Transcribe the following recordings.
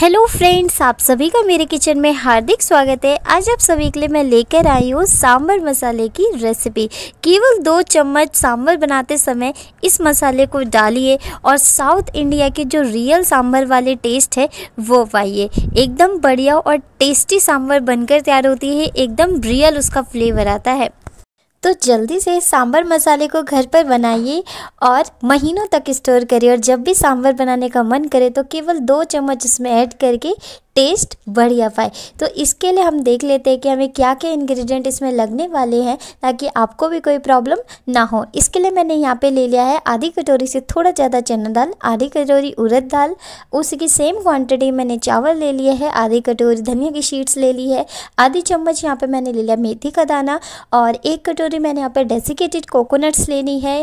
hello friends आप सभी का मेरे किचन में हार्दिक स्वागत है आज आप सभी के लिए मैं लेकर आई हूँ सांभर मसाले की रेसिपी केवल दो चम्मच सांभर बनाते समय इस मसाले को डालिए और साउथ इंडिया के जो रियल सांभर वाले टेस्ट है वो पाइए एकदम बढ़िया और टेस्टी सांभर बनकर तैयार होती है एकदम रियल उसका फ्लेवर आता है तो जल्दी से इस सांभर मसाले को घर पर बनाइए और महीनों तक स्टोर करिए और जब भी सांभर बनाने का मन करे तो केवल दो चम्मच इसमें ऐड करके टेस्ट बढ़िया पाए तो इसके लिए हम देख लेते हैं कि हमें क्या क्या इंग्रेडिएंट इसमें लगने वाले हैं ताकि आपको भी कोई प्रॉब्लम ना हो इसके लिए मैंने यहाँ पे ले लिया है आधी कटोरी से थोड़ा ज़्यादा चना दाल आधी कटोरी उड़द दाल उसकी सेम क्वांटिटी मैंने चावल ले लिए है आधी कटोरी धनिया की शीट्स ले ली है आधी चम्मच यहाँ पर मैंने ले लिया मेथी का दाना और एक कटोरी मैंने यहाँ पर डेसिकेटेड कोकोनट्स लेनी है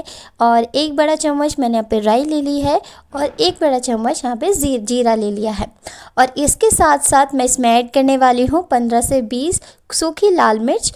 और एक बड़ा चम्मच मैंने यहाँ पर राई ले ली है और एक बड़ा चम्मच यहाँ पर जीरा ले लिया है और इसके साथ साथ साथ मैं इसमें ऐड करने वाली हूँ पंद्रह से बीस सूखी लाल मिर्च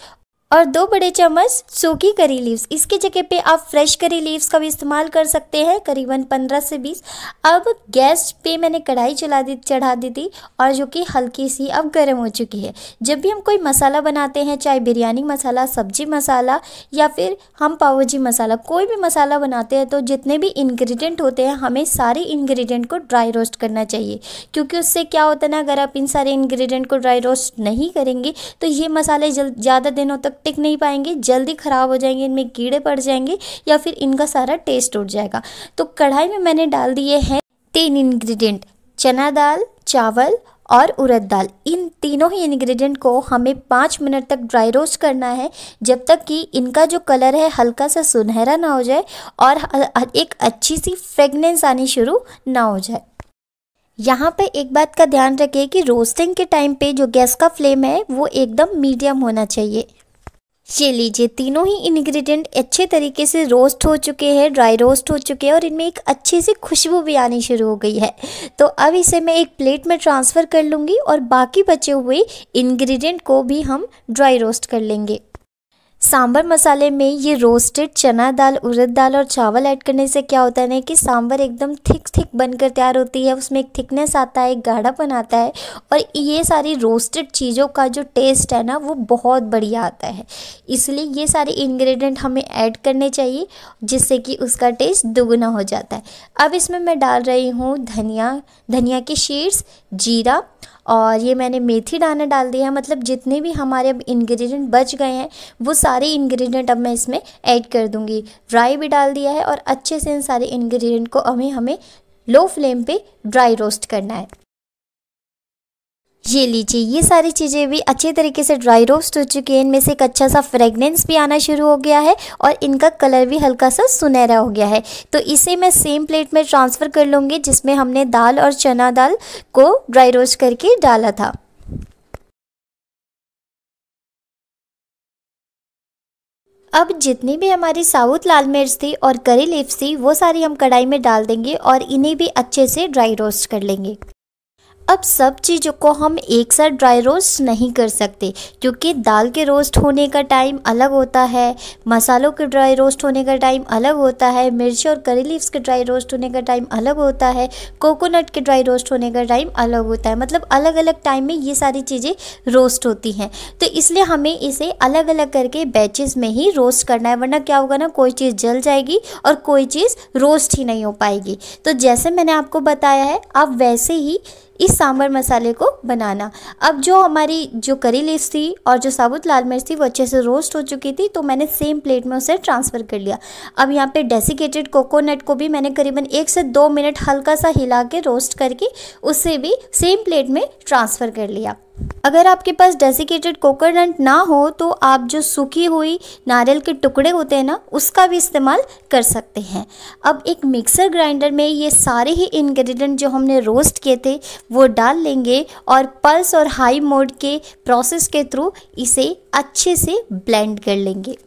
और दो बड़े चम्मच सूखी करी लीव्स इसके जगह पे आप फ्रेश करी लीव्स का भी इस्तेमाल कर सकते हैं करीबन 15 से 20 अब गैस पे मैंने कढ़ाई चला दी चढ़ा दी थी और जो कि हल्की सी अब गर्म हो चुकी है जब भी हम कोई मसाला बनाते हैं चाहे बिरयानी मसाला सब्जी मसाला या फिर हम पावजी मसाला कोई भी मसाला बनाते हैं तो जितने भी इन्ग्रीडियंट होते हैं हमें सारे इन्ग्रीडियंट को ड्राई रोस्ट करना चाहिए क्योंकि उससे क्या होता है ना अगर आप इन सारे इन्ग्रीडियंट को ड्राई रोस्ट नहीं करेंगे तो ये मसाले ज़्यादा दिनों तक टिक नहीं पाएंगे जल्दी ख़राब हो जाएंगे इनमें कीड़े पड़ जाएंगे या फिर इनका सारा टेस्ट उठ जाएगा तो कढ़ाई में मैंने डाल दिए हैं तीन इन्ग्रीडियंट चना दाल चावल और उड़द दाल इन तीनों ही इंग्रेडिएंट को हमें पाँच मिनट तक ड्राई रोस्ट करना है जब तक कि इनका जो कलर है हल्का सा सुनहरा ना हो जाए और एक अच्छी सी फ्रेगनेंस आनी शुरू ना हो जाए यहाँ पे एक बात का ध्यान रखें कि रोस्टिंग के टाइम पे जो गैस का फ्लेम है वो एकदम मीडियम होना चाहिए ये लीजिए तीनों ही इन्ग्रीडियंट अच्छे तरीके से रोस्ट हो चुके हैं ड्राई रोस्ट हो चुके हैं और इनमें एक अच्छी सी खुशबू भी आनी शुरू हो गई है तो अब इसे मैं एक प्लेट में ट्रांसफ़र कर लूँगी और बाकी बचे हुए इन्ग्रीडियंट को भी हम ड्राई रोस्ट कर लेंगे सांभर मसाले में ये रोस्टेड चना दाल उड़द दाल और चावल ऐड करने से क्या होता है ना कि सांभर एकदम थिक थिक बनकर तैयार होती है उसमें एक थिकनेस आता है एक गाढ़ापन आता है और ये सारी रोस्टेड चीज़ों का जो टेस्ट है ना वो बहुत बढ़िया आता है इसलिए ये सारे इंग्रेडिएंट हमें ऐड करने चाहिए जिससे कि उसका टेस्ट दोगुना हो जाता है अब इसमें मैं डाल रही हूँ धनिया धनिया के शीड्स जीरा और ये मैंने मेथी दाना डाल दिया है मतलब जितने भी हमारे अब इंग्रेडिएंट बच गए हैं वो सारे इंग्रेडिएंट अब मैं इसमें ऐड कर दूँगी ड्राई भी डाल दिया है और अच्छे से इन सारे इंग्रेडिएंट को हमें हमें लो फ्लेम पे ड्राई रोस्ट करना है ये लीजिए ये सारी चीज़ें भी अच्छे तरीके से ड्राई रोस्ट हो चुकी है इनमें से एक अच्छा सा फ्रेगनेंस भी आना शुरू हो गया है और इनका कलर भी हल्का सा सुनहरा हो गया है तो इसे मैं सेम प्लेट में ट्रांसफ़र कर लूँगी जिसमें हमने दाल और चना दाल को ड्राई रोस्ट करके डाला था अब जितनी भी हमारी साउथ लाल मिर्च थी और करी लीव्स थी वो सारी हम कढ़ाई में डाल देंगे और इन्हें भी अच्छे से ड्राई रोस्ट कर लेंगे अब सब चीज़ों को हम एक साथ ड्राई रोस्ट नहीं कर सकते क्योंकि दाल के रोस्ट होने का टाइम अलग होता है मसालों के ड्राई रोस्ट होने का टाइम अलग होता है मिर्च और करी लीव्स के ड्राई रोस्ट होने का टाइम अलग होता है कोकोनट के ड्राई रोस्ट होने का टाइम अलग होता है मतलब अलग अलग टाइम में ये सारी चीज़ें रोस्ट होती हैं तो इसलिए हमें इसे अलग अलग करके बैचेस में ही रोस्ट करना है वरना क्या होगा ना कोई चीज़ जल जाएगी और कोई चीज़ रोस्ट ही नहीं हो पाएगी तो जैसे मैंने आपको बताया है आप वैसे ही इस सांभर मसाले को बनाना अब जो हमारी जो करी लीव्स थी और जो साबुत लाल मिर्च थी वो अच्छे से रोस्ट हो चुकी थी तो मैंने सेम प्लेट में उसे ट्रांसफ़र कर लिया अब यहाँ पे डेसिकेटेड कोकोनट को भी मैंने करीबन एक से दो मिनट हल्का सा हिला के रोस्ट करके उसे भी सेम प्लेट में ट्रांसफ़र कर लिया अगर आपके पास डेसिकेटेड कोकोनट ना हो तो आप जो सूखी हुई नारियल के टुकड़े होते हैं ना उसका भी इस्तेमाल कर सकते हैं अब एक मिक्सर ग्राइंडर में ये सारे ही इंग्रेडिएंट जो हमने रोस्ट किए थे वो डाल लेंगे और पल्स और हाई मोड के प्रोसेस के थ्रू इसे अच्छे से ब्लेंड कर लेंगे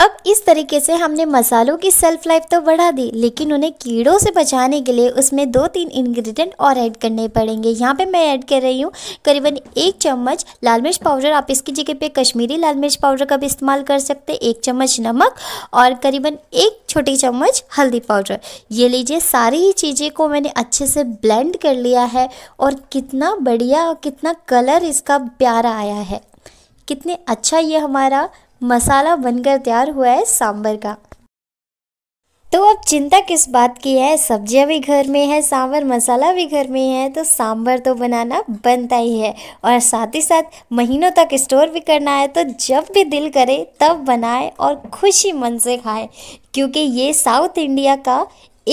अब इस तरीके से हमने मसालों की सेल्फ लाइफ तो बढ़ा दी लेकिन उन्हें कीड़ों से बचाने के लिए उसमें दो तीन इंग्रेडिएंट और ऐड करने पड़ेंगे यहाँ पे मैं ऐड कर रही हूँ करीबन एक चम्मच लाल मिर्च पाउडर आप इसकी जगह पे कश्मीरी लाल मिर्च पाउडर का भी इस्तेमाल कर सकते हैं एक चम्मच नमक और करीबन एक छोटी चम्मच हल्दी पाउडर ये लीजिए सारी ही चीज़ें को मैंने अच्छे से ब्लेंड कर लिया है और कितना बढ़िया और कितना कलर इसका प्यारा आया है कितने अच्छा ये हमारा मसाला बनकर तैयार हुआ है सांभर का तो अब चिंता किस बात की है सब्जियां भी घर में है सांभर मसाला भी घर में है तो सांभर तो बनाना बनता ही है और साथ ही साथ महीनों तक स्टोर भी करना है तो जब भी दिल करे तब बनाए और खुशी मन से खाए क्योंकि ये साउथ इंडिया का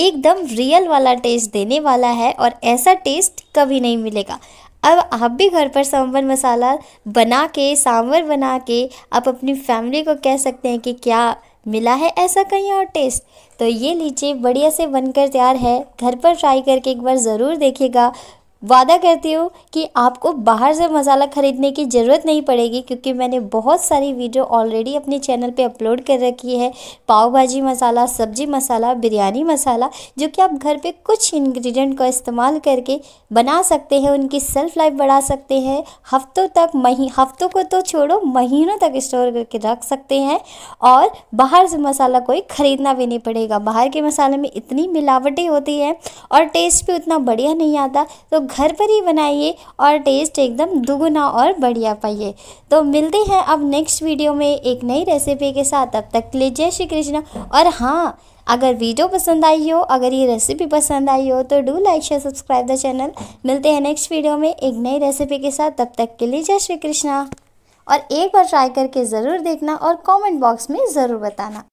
एकदम रियल वाला टेस्ट देने वाला है और ऐसा टेस्ट कभी नहीं मिलेगा अब आप भी घर पर सांभर मसाला बना के सांभर बना के आप अपनी फैमिली को कह सकते हैं कि क्या मिला है ऐसा कहीं और टेस्ट तो ये लीजिए बढ़िया से बनकर तैयार है घर पर ट्राई करके एक बार ज़रूर देखिएगा वादा करती हूँ कि आपको बाहर से मसाला ख़रीदने की ज़रूरत नहीं पड़ेगी क्योंकि मैंने बहुत सारी वीडियो ऑलरेडी अपने चैनल पे अपलोड कर रखी है पाव भाजी मसाला सब्जी मसाला बिरयानी मसाला जो कि आप घर पे कुछ इंग्रेडिएंट का इस्तेमाल करके बना सकते हैं उनकी सेल्फ लाइफ बढ़ा सकते हैं हफ्तों तक मही हफ्तों को तो छोड़ो महीनों तक स्टोर करके रख सकते हैं और बाहर से मसाला कोई ख़रीदना भी नहीं पड़ेगा बाहर के मसाले में इतनी मिलावटें होती है और टेस्ट भी उतना बढ़िया नहीं आता तो घर पर ही बनाइए और टेस्ट एकदम दुगुना और बढ़िया पाइए तो मिलते हैं अब नेक्स्ट वीडियो में एक नई रेसिपी के साथ तब तक ले जय श्री कृष्ण और हाँ अगर वीडियो पसंद आई हो अगर ये रेसिपी पसंद आई हो तो do like share subscribe the channel मिलते हैं नेक्स्ट वीडियो में एक नई रेसिपी के साथ तब तक के लिए जय श्री कृष्णा और एक बार ट्राई करके ज़रूर देखना और कमेंट बॉक्स में ज़रूर बताना